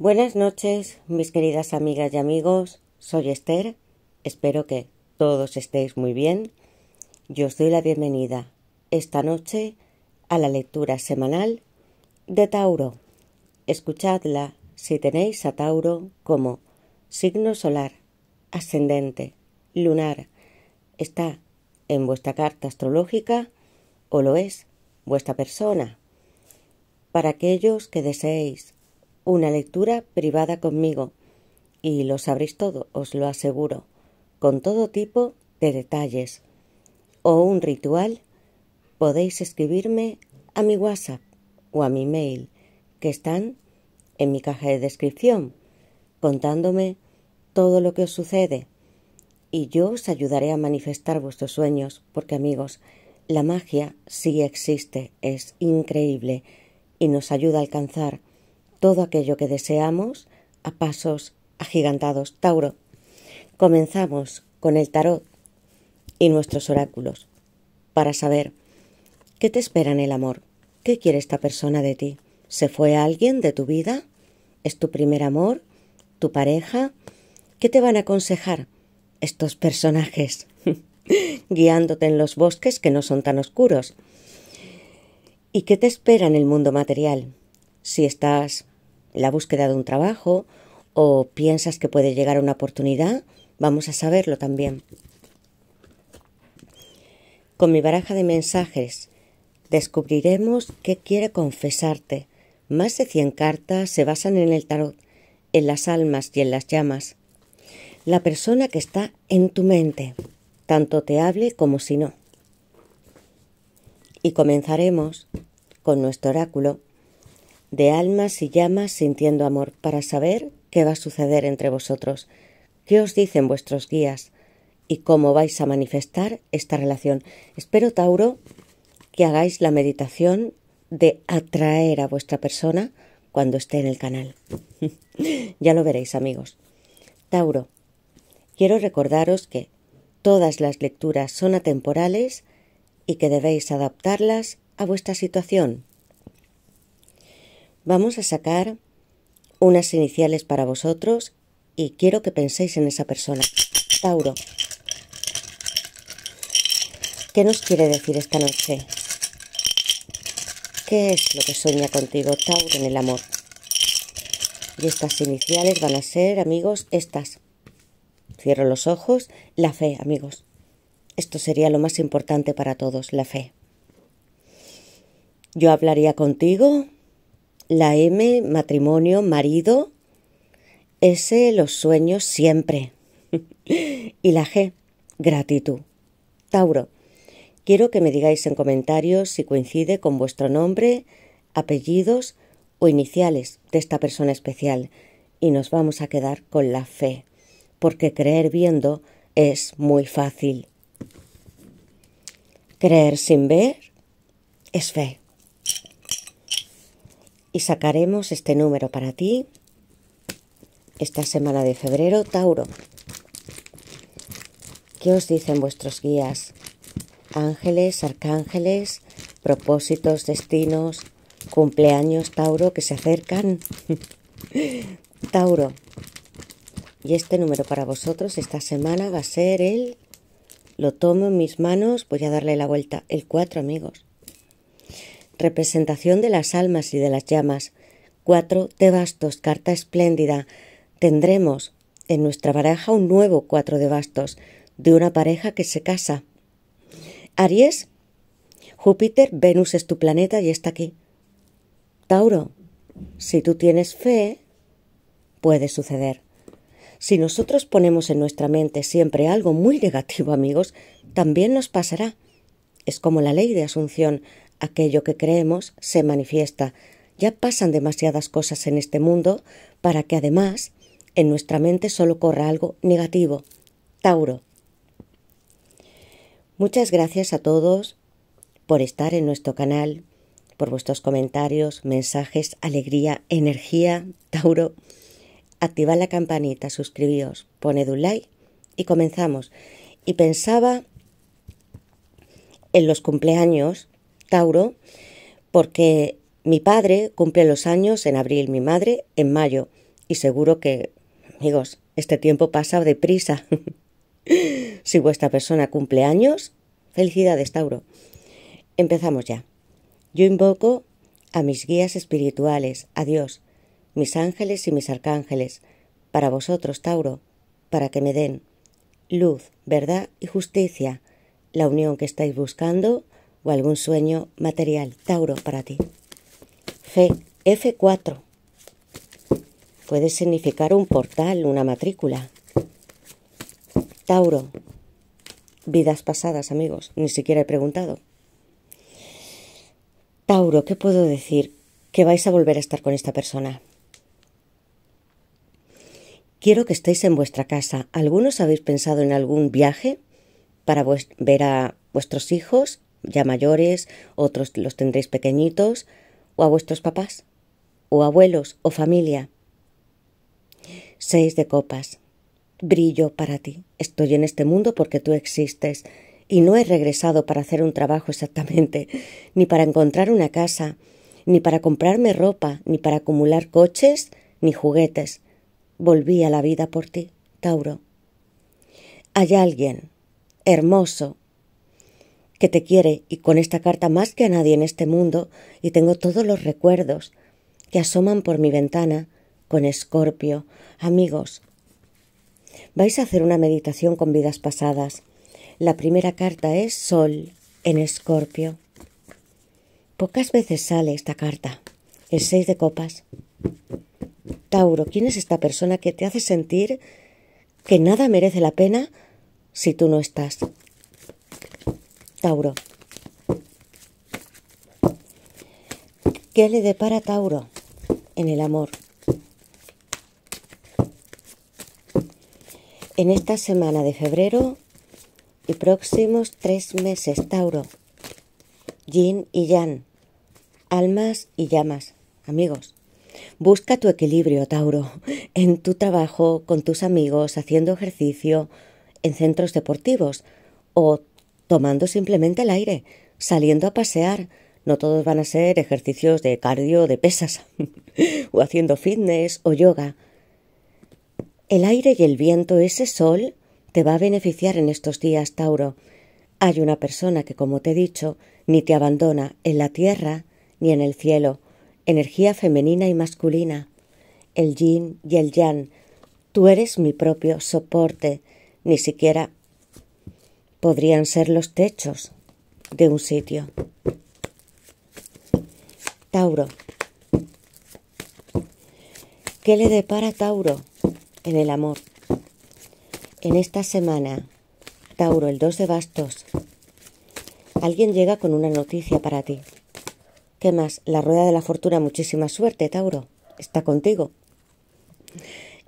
Buenas noches, mis queridas amigas y amigos. Soy Esther. Espero que todos estéis muy bien. Yo os doy la bienvenida esta noche a la lectura semanal de Tauro. Escuchadla si tenéis a Tauro como signo solar, ascendente, lunar. Está en vuestra carta astrológica o lo es vuestra persona. Para aquellos que deseéis una lectura privada conmigo y lo sabréis todo, os lo aseguro, con todo tipo de detalles o un ritual, podéis escribirme a mi WhatsApp o a mi mail que están en mi caja de descripción contándome todo lo que os sucede y yo os ayudaré a manifestar vuestros sueños porque amigos, la magia sí existe, es increíble y nos ayuda a alcanzar todo aquello que deseamos a pasos agigantados. Tauro, comenzamos con el tarot y nuestros oráculos para saber qué te espera en el amor, qué quiere esta persona de ti. ¿Se fue alguien de tu vida? ¿Es tu primer amor? ¿Tu pareja? ¿Qué te van a aconsejar estos personajes? guiándote en los bosques que no son tan oscuros. ¿Y qué te espera en el mundo material? Si estás la búsqueda de un trabajo o piensas que puede llegar a una oportunidad, vamos a saberlo también. Con mi baraja de mensajes descubriremos qué quiere confesarte. Más de 100 cartas se basan en el tarot, en las almas y en las llamas. La persona que está en tu mente, tanto te hable como si no. Y comenzaremos con nuestro oráculo de almas y llamas sintiendo amor, para saber qué va a suceder entre vosotros, qué os dicen vuestros guías y cómo vais a manifestar esta relación. Espero, Tauro, que hagáis la meditación de atraer a vuestra persona cuando esté en el canal. ya lo veréis, amigos. Tauro, quiero recordaros que todas las lecturas son atemporales y que debéis adaptarlas a vuestra situación. Vamos a sacar unas iniciales para vosotros y quiero que penséis en esa persona. Tauro. ¿Qué nos quiere decir esta noche? ¿Qué es lo que sueña contigo, Tauro, en el amor? Y estas iniciales van a ser, amigos, estas. Cierro los ojos. La fe, amigos. Esto sería lo más importante para todos, la fe. Yo hablaría contigo la M, matrimonio, marido, S, los sueños siempre. y la G, gratitud. Tauro, quiero que me digáis en comentarios si coincide con vuestro nombre, apellidos o iniciales de esta persona especial. Y nos vamos a quedar con la fe, porque creer viendo es muy fácil. Creer sin ver es fe y sacaremos este número para ti esta semana de febrero, Tauro. ¿Qué os dicen vuestros guías? Ángeles, arcángeles, propósitos, destinos, cumpleaños, Tauro, que se acercan. Tauro. Y este número para vosotros esta semana va a ser el... Lo tomo en mis manos, voy a darle la vuelta. El 4, amigos representación de las almas y de las llamas, cuatro de bastos, carta espléndida. Tendremos en nuestra baraja un nuevo cuatro de bastos, de una pareja que se casa. Aries, Júpiter, Venus es tu planeta y está aquí. Tauro, si tú tienes fe, puede suceder. Si nosotros ponemos en nuestra mente siempre algo muy negativo, amigos, también nos pasará. Es como la ley de asunción aquello que creemos se manifiesta. Ya pasan demasiadas cosas en este mundo para que además en nuestra mente solo corra algo negativo. Tauro. Muchas gracias a todos por estar en nuestro canal, por vuestros comentarios, mensajes, alegría, energía. Tauro, activad la campanita, suscribíos, poned un like y comenzamos. Y pensaba en los cumpleaños Tauro, porque mi padre cumple los años en abril, mi madre en mayo, y seguro que, amigos, este tiempo pasa deprisa. si vuestra persona cumple años, felicidades, Tauro. Empezamos ya. Yo invoco a mis guías espirituales, a Dios, mis ángeles y mis arcángeles, para vosotros, Tauro, para que me den luz, verdad y justicia, la unión que estáis buscando o algún sueño material. Tauro para ti. F4. Puede significar un portal, una matrícula. Tauro. Vidas pasadas, amigos. Ni siquiera he preguntado. Tauro, ¿qué puedo decir? Que vais a volver a estar con esta persona. Quiero que estéis en vuestra casa. ¿Algunos habéis pensado en algún viaje para ver a vuestros hijos ya mayores, otros los tendréis pequeñitos, o a vuestros papás, o abuelos, o familia. Seis de copas. Brillo para ti. Estoy en este mundo porque tú existes, y no he regresado para hacer un trabajo exactamente, ni para encontrar una casa, ni para comprarme ropa, ni para acumular coches, ni juguetes. Volví a la vida por ti, Tauro. Hay alguien, hermoso, que te quiere y con esta carta más que a nadie en este mundo, y tengo todos los recuerdos que asoman por mi ventana con escorpio. Amigos, vais a hacer una meditación con vidas pasadas. La primera carta es Sol en escorpio. Pocas veces sale esta carta, el seis de copas. Tauro, ¿quién es esta persona que te hace sentir que nada merece la pena si tú no estás? Tauro. ¿Qué le depara Tauro en el amor? En esta semana de febrero y próximos tres meses, Tauro. Yin y Yang. Almas y llamas. Amigos. Busca tu equilibrio, Tauro, en tu trabajo, con tus amigos, haciendo ejercicio, en centros deportivos o tomando simplemente el aire, saliendo a pasear. No todos van a ser ejercicios de cardio de pesas, o haciendo fitness o yoga. El aire y el viento, ese sol, te va a beneficiar en estos días, Tauro. Hay una persona que, como te he dicho, ni te abandona en la tierra ni en el cielo. Energía femenina y masculina. El yin y el yang. Tú eres mi propio soporte. Ni siquiera podrían ser los techos de un sitio. Tauro. ¿Qué le depara Tauro en el amor? En esta semana, Tauro, el 2 de bastos, alguien llega con una noticia para ti. ¿Qué más? La rueda de la fortuna, muchísima suerte, Tauro. Está contigo.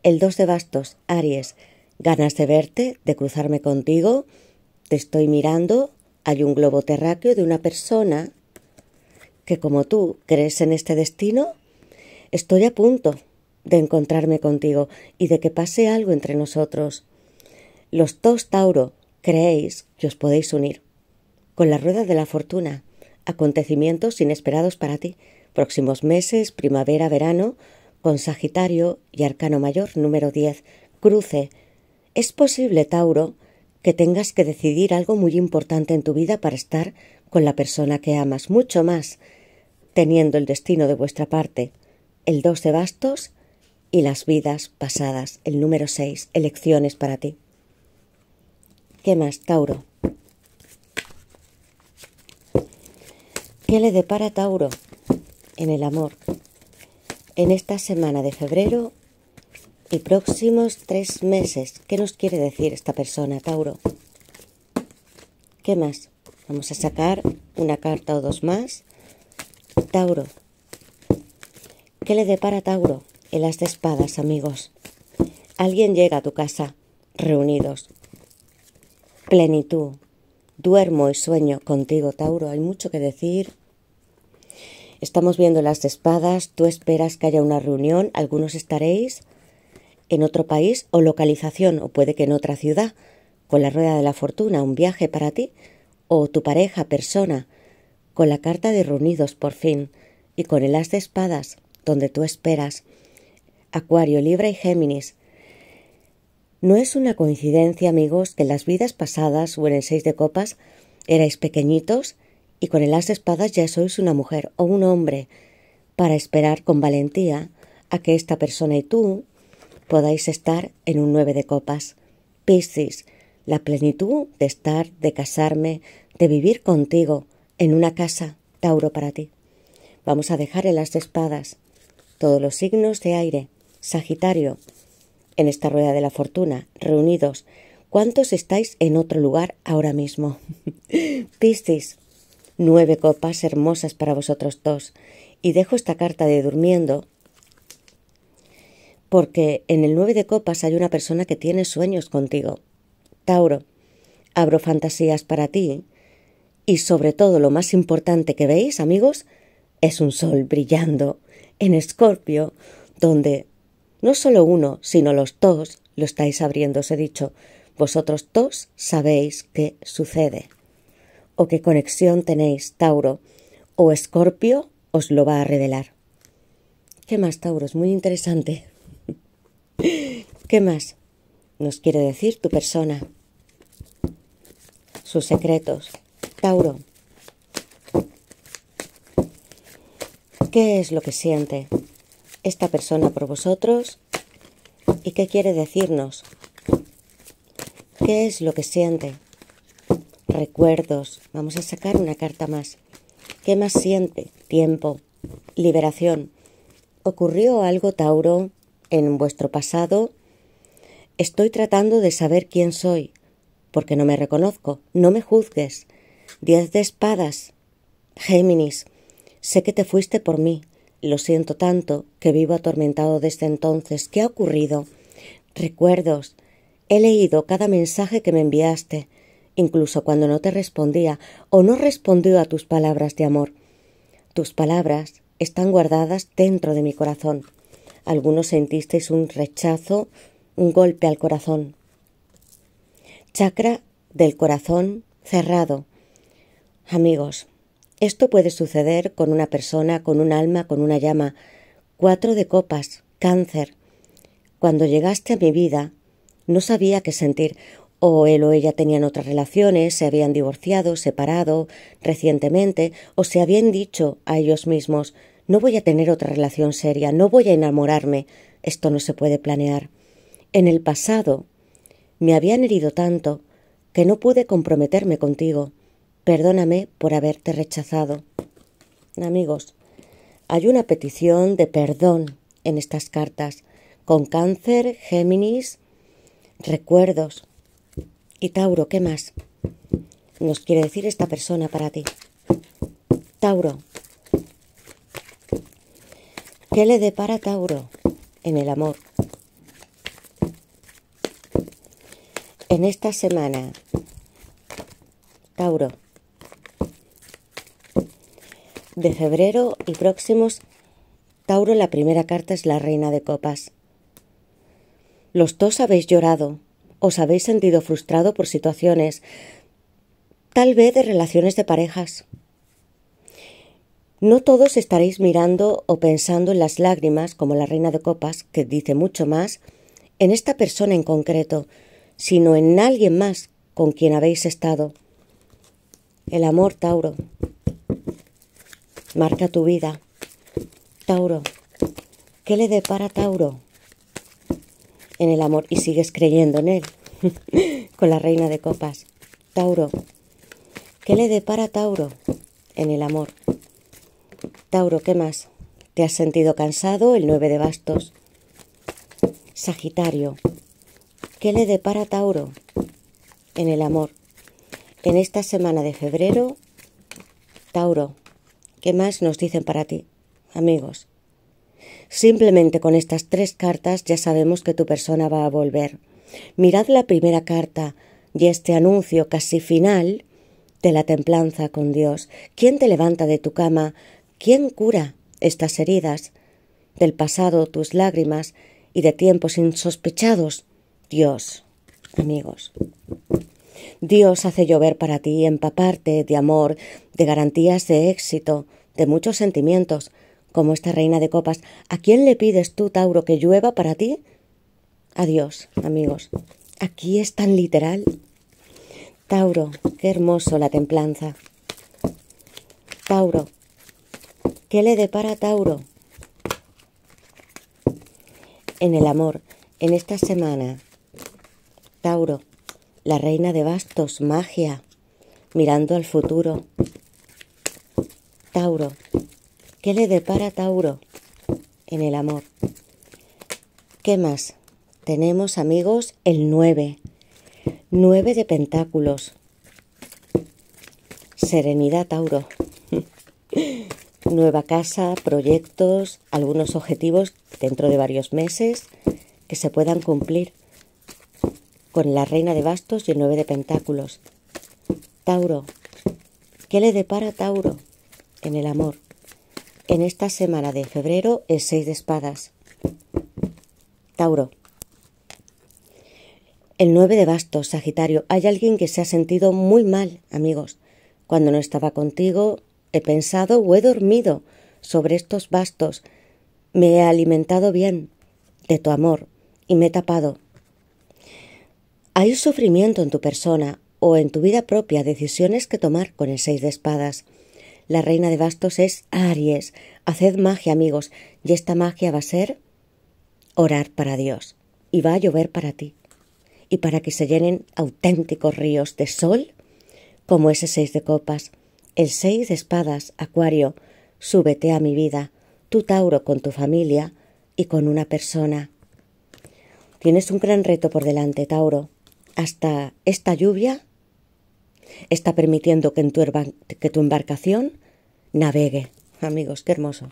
El 2 de bastos, Aries, ganas de verte, de cruzarme contigo, te estoy mirando, hay un globo terráqueo de una persona que como tú crees en este destino, estoy a punto de encontrarme contigo y de que pase algo entre nosotros. Los dos Tauro creéis que os podéis unir con la rueda de la fortuna, acontecimientos inesperados para ti, próximos meses, primavera, verano, con Sagitario y Arcano Mayor número 10, cruce. Es posible, Tauro, que tengas que decidir algo muy importante en tu vida para estar con la persona que amas, mucho más, teniendo el destino de vuestra parte, el dos de bastos y las vidas pasadas, el número seis, elecciones para ti. ¿Qué más, Tauro? ¿Qué le depara Tauro en el amor? En esta semana de febrero y próximos tres meses. ¿Qué nos quiere decir esta persona, Tauro? ¿Qué más? Vamos a sacar una carta o dos más. Tauro. ¿Qué le depara Tauro? El las de espadas, amigos. Alguien llega a tu casa, reunidos. Plenitud. Duermo y sueño contigo, Tauro. Hay mucho que decir. Estamos viendo las espadas. Tú esperas que haya una reunión. Algunos estaréis en otro país o localización, o puede que en otra ciudad, con la rueda de la fortuna, un viaje para ti, o tu pareja, persona, con la carta de reunidos por fin, y con el as de espadas, donde tú esperas, Acuario, Libra y Géminis. No es una coincidencia, amigos, que en las vidas pasadas o en el seis de copas erais pequeñitos y con el as de espadas ya sois una mujer o un hombre, para esperar con valentía a que esta persona y tú podáis estar en un nueve de copas. Piscis, la plenitud de estar, de casarme, de vivir contigo, en una casa, Tauro para ti. Vamos a dejar en las espadas todos los signos de aire, Sagitario, en esta rueda de la fortuna, reunidos. ¿Cuántos estáis en otro lugar ahora mismo? Piscis, nueve copas hermosas para vosotros dos. Y dejo esta carta de durmiendo porque en el nueve de copas hay una persona que tiene sueños contigo. Tauro, abro fantasías para ti y sobre todo lo más importante que veis, amigos, es un sol brillando en Escorpio, donde no solo uno, sino los dos lo estáis abriendo, os he dicho. Vosotros dos sabéis qué sucede o qué conexión tenéis, Tauro, o Escorpio os lo va a revelar. ¿Qué más, Tauro? Es muy interesante. ¿Qué más nos quiere decir tu persona? Sus secretos. Tauro. ¿Qué es lo que siente esta persona por vosotros? ¿Y qué quiere decirnos? ¿Qué es lo que siente? Recuerdos. Vamos a sacar una carta más. ¿Qué más siente? Tiempo. Liberación. ¿Ocurrió algo, Tauro? en vuestro pasado, estoy tratando de saber quién soy, porque no me reconozco, no me juzgues. Diez de espadas. Géminis, sé que te fuiste por mí, lo siento tanto, que vivo atormentado desde entonces. ¿Qué ha ocurrido? Recuerdos. He leído cada mensaje que me enviaste, incluso cuando no te respondía o no respondió a tus palabras de amor. Tus palabras están guardadas dentro de mi corazón algunos sentisteis un rechazo, un golpe al corazón. Chakra del corazón cerrado. Amigos, esto puede suceder con una persona, con un alma, con una llama. Cuatro de copas, cáncer. Cuando llegaste a mi vida, no sabía qué sentir. O él o ella tenían otras relaciones, se habían divorciado, separado recientemente, o se habían dicho a ellos mismos no voy a tener otra relación seria, no voy a enamorarme, esto no se puede planear. En el pasado me habían herido tanto que no pude comprometerme contigo. Perdóname por haberte rechazado. Amigos, hay una petición de perdón en estas cartas con cáncer, Géminis, recuerdos. Y Tauro, ¿qué más nos quiere decir esta persona para ti? Tauro, ¿Qué le depara Tauro en el amor? En esta semana, Tauro, de febrero y próximos, Tauro, la primera carta es la reina de copas. Los dos habéis llorado, os habéis sentido frustrado por situaciones, tal vez de relaciones de parejas. No todos estaréis mirando o pensando en las lágrimas, como la reina de copas, que dice mucho más, en esta persona en concreto, sino en alguien más con quien habéis estado. El amor, Tauro, marca tu vida. Tauro, ¿qué le depara Tauro? En el amor y sigues creyendo en él, con la reina de copas. Tauro, ¿qué le depara Tauro? En el amor. Tauro, ¿qué más? Te has sentido cansado el 9 de bastos. Sagitario, ¿qué le depara Tauro en el amor? En esta semana de febrero, Tauro, ¿qué más nos dicen para ti, amigos? Simplemente con estas tres cartas ya sabemos que tu persona va a volver. Mirad la primera carta y este anuncio casi final de la templanza con Dios. ¿Quién te levanta de tu cama ¿Quién cura estas heridas? Del pasado tus lágrimas y de tiempos insospechados. Dios, amigos. Dios hace llover para ti, empaparte de amor, de garantías de éxito, de muchos sentimientos, como esta reina de copas. ¿A quién le pides tú, Tauro, que llueva para ti? Adiós, amigos. Aquí es tan literal. Tauro, qué hermoso la templanza. Tauro, ¿Qué le depara Tauro? En el amor, en esta semana, Tauro, la reina de bastos, magia, mirando al futuro. Tauro, ¿qué le depara Tauro? En el amor. ¿Qué más? Tenemos amigos el 9. 9 de pentáculos. Serenidad, Tauro nueva casa, proyectos, algunos objetivos dentro de varios meses que se puedan cumplir con la reina de bastos y el nueve de pentáculos. Tauro, ¿qué le depara Tauro en el amor? En esta semana de febrero es seis de espadas. Tauro. El nueve de bastos, Sagitario. Hay alguien que se ha sentido muy mal, amigos. Cuando no estaba contigo, He pensado o he dormido sobre estos bastos. Me he alimentado bien de tu amor y me he tapado. Hay sufrimiento en tu persona o en tu vida propia, decisiones que tomar con el seis de espadas. La reina de bastos es Aries. Haced magia, amigos, y esta magia va a ser orar para Dios. Y va a llover para ti. Y para que se llenen auténticos ríos de sol como ese seis de copas. El seis de espadas, Acuario, súbete a mi vida, tú Tauro con tu familia y con una persona. Tienes un gran reto por delante, Tauro. Hasta esta lluvia está permitiendo que, tu, que tu embarcación navegue. Amigos, qué hermoso.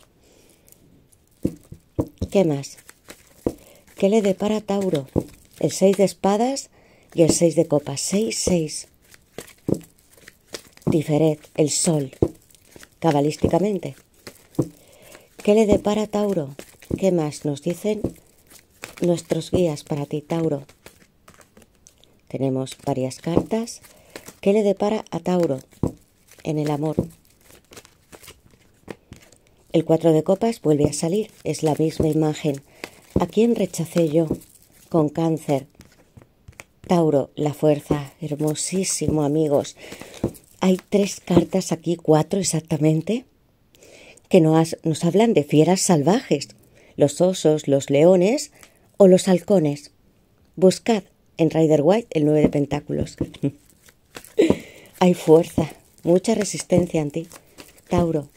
¿Qué más? ¿Qué le depara Tauro? El seis de espadas y el seis de copas. Seis, seis. Tiferet, el sol, cabalísticamente. ¿Qué le depara Tauro? ¿Qué más nos dicen nuestros guías para ti, Tauro? Tenemos varias cartas. ¿Qué le depara a Tauro en el amor? El cuatro de copas vuelve a salir, es la misma imagen. ¿A quién rechacé yo? Con cáncer. Tauro, la fuerza, hermosísimo amigos hay tres cartas aquí, cuatro exactamente, que nos, nos hablan de fieras salvajes, los osos, los leones o los halcones. Buscad en Rider White el nueve de pentáculos. hay fuerza, mucha resistencia en ti. Tauro.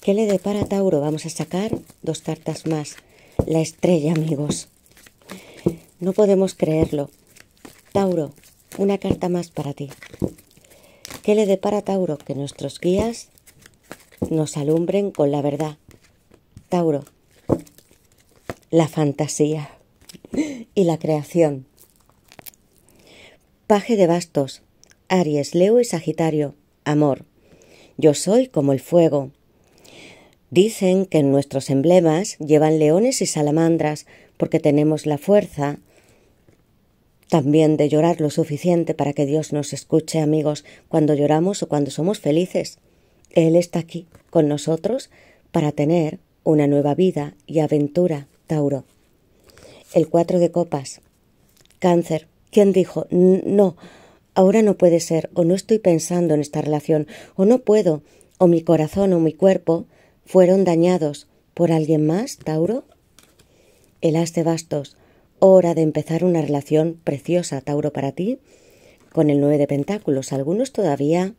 ¿Qué le depara Tauro? Vamos a sacar dos cartas más. La estrella, amigos. No podemos creerlo. Tauro, una carta más para ti. ¿Qué le depara Tauro? Que nuestros guías nos alumbren con la verdad. Tauro, la fantasía y la creación. Paje de bastos, Aries, Leo y Sagitario, amor. Yo soy como el fuego. Dicen que en nuestros emblemas llevan leones y salamandras porque tenemos la fuerza, también de llorar lo suficiente para que Dios nos escuche, amigos, cuando lloramos o cuando somos felices. Él está aquí con nosotros para tener una nueva vida y aventura, Tauro. El cuatro de copas. Cáncer. ¿Quién dijo? No, ahora no puede ser, o no estoy pensando en esta relación, o no puedo, o mi corazón o mi cuerpo fueron dañados por alguien más, Tauro. El as de bastos hora de empezar una relación preciosa, Tauro, para ti, con el 9 de Pentáculos. Algunos todavía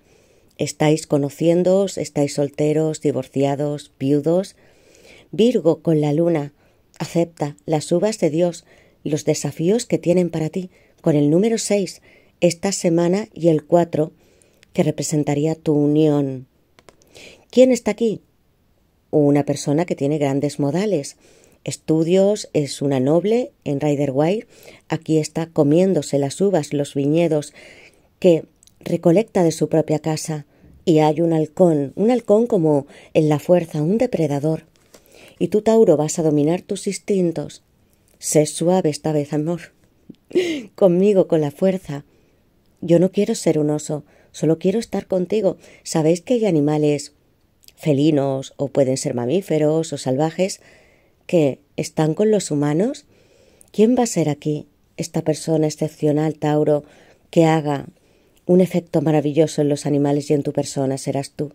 estáis conociéndoos, estáis solteros, divorciados, viudos. Virgo con la luna, acepta las uvas de Dios, los desafíos que tienen para ti, con el número 6 esta semana y el 4 que representaría tu unión. ¿Quién está aquí? Una persona que tiene grandes modales, estudios, es una noble en Rider Way. Aquí está comiéndose las uvas, los viñedos que recolecta de su propia casa. Y hay un halcón, un halcón como en la fuerza, un depredador. Y tú, Tauro, vas a dominar tus instintos. Sé suave esta vez, amor. Conmigo, con la fuerza. Yo no quiero ser un oso, solo quiero estar contigo. Sabéis que hay animales felinos o pueden ser mamíferos o salvajes que están con los humanos? ¿Quién va a ser aquí esta persona excepcional, Tauro, que haga un efecto maravilloso en los animales y en tu persona? Serás tú,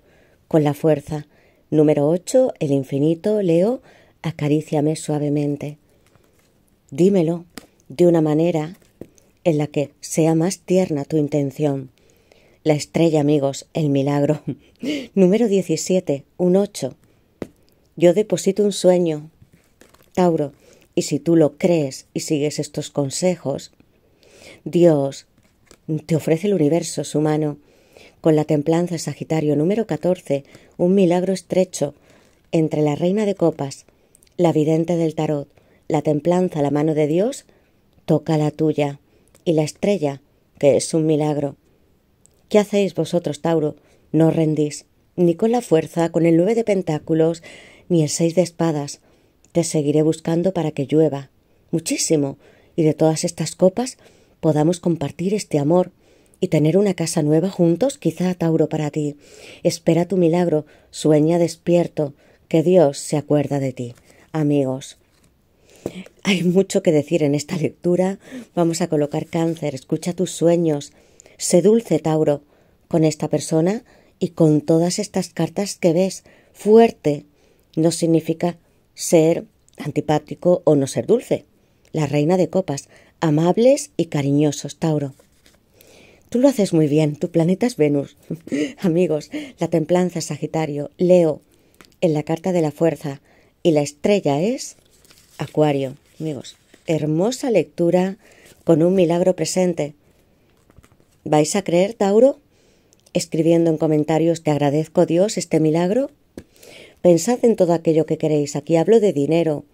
con la fuerza. Número 8. El infinito, Leo, acaríciame suavemente. Dímelo de una manera en la que sea más tierna tu intención. La estrella, amigos, el milagro. Número 17, un 8. Yo deposito un sueño Tauro, y si tú lo crees y sigues estos consejos, Dios te ofrece el universo su mano. Con la templanza Sagitario número 14, un milagro estrecho entre la reina de copas, la vidente del tarot, la templanza, la mano de Dios, toca la tuya, y la estrella, que es un milagro. ¿Qué hacéis vosotros, Tauro? No rendís, ni con la fuerza, con el nueve de pentáculos, ni el seis de espadas, te seguiré buscando para que llueva, muchísimo, y de todas estas copas podamos compartir este amor y tener una casa nueva juntos, quizá Tauro para ti. Espera tu milagro, sueña despierto, que Dios se acuerda de ti. Amigos, hay mucho que decir en esta lectura. Vamos a colocar cáncer, escucha tus sueños, sé dulce Tauro con esta persona y con todas estas cartas que ves. Fuerte no significa ser antipático o no ser dulce. La reina de copas, amables y cariñosos, Tauro. Tú lo haces muy bien, tu planeta es Venus. Amigos, la templanza es Sagitario, Leo, en la carta de la fuerza, y la estrella es Acuario. Amigos, hermosa lectura con un milagro presente. ¿Vais a creer, Tauro? Escribiendo en comentarios, te agradezco Dios este milagro Pensad en todo aquello que queréis. Aquí hablo de dinero,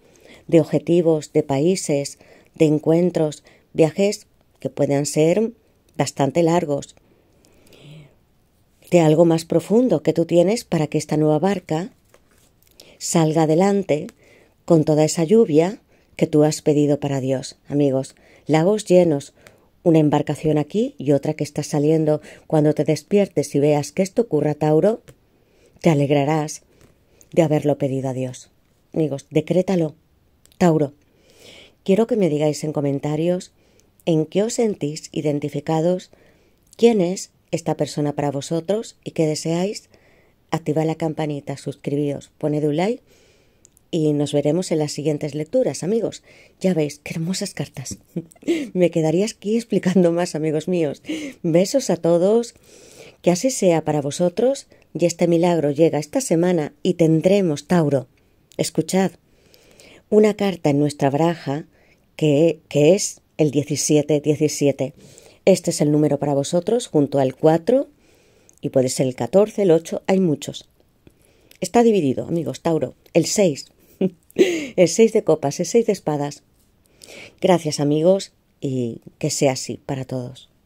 de objetivos, de países, de encuentros, viajes que puedan ser bastante largos, de algo más profundo que tú tienes para que esta nueva barca salga adelante con toda esa lluvia que tú has pedido para Dios. Amigos, lagos llenos, una embarcación aquí y otra que está saliendo. Cuando te despiertes y veas que esto ocurra, Tauro, te alegrarás de haberlo pedido a Dios. Amigos, decrétalo. Tauro, quiero que me digáis en comentarios en qué os sentís identificados, quién es esta persona para vosotros y qué deseáis. ...activa la campanita, suscribíos, poned un like y nos veremos en las siguientes lecturas, amigos. Ya veis, qué hermosas cartas. me quedaría aquí explicando más, amigos míos. Besos a todos, que así sea para vosotros y este milagro llega esta semana y tendremos, Tauro, escuchad, una carta en nuestra baraja que, que es el 17-17. Este es el número para vosotros junto al 4 y puede ser el 14, el 8, hay muchos. Está dividido, amigos, Tauro, el 6, el 6 de copas, el 6 de espadas. Gracias, amigos, y que sea así para todos.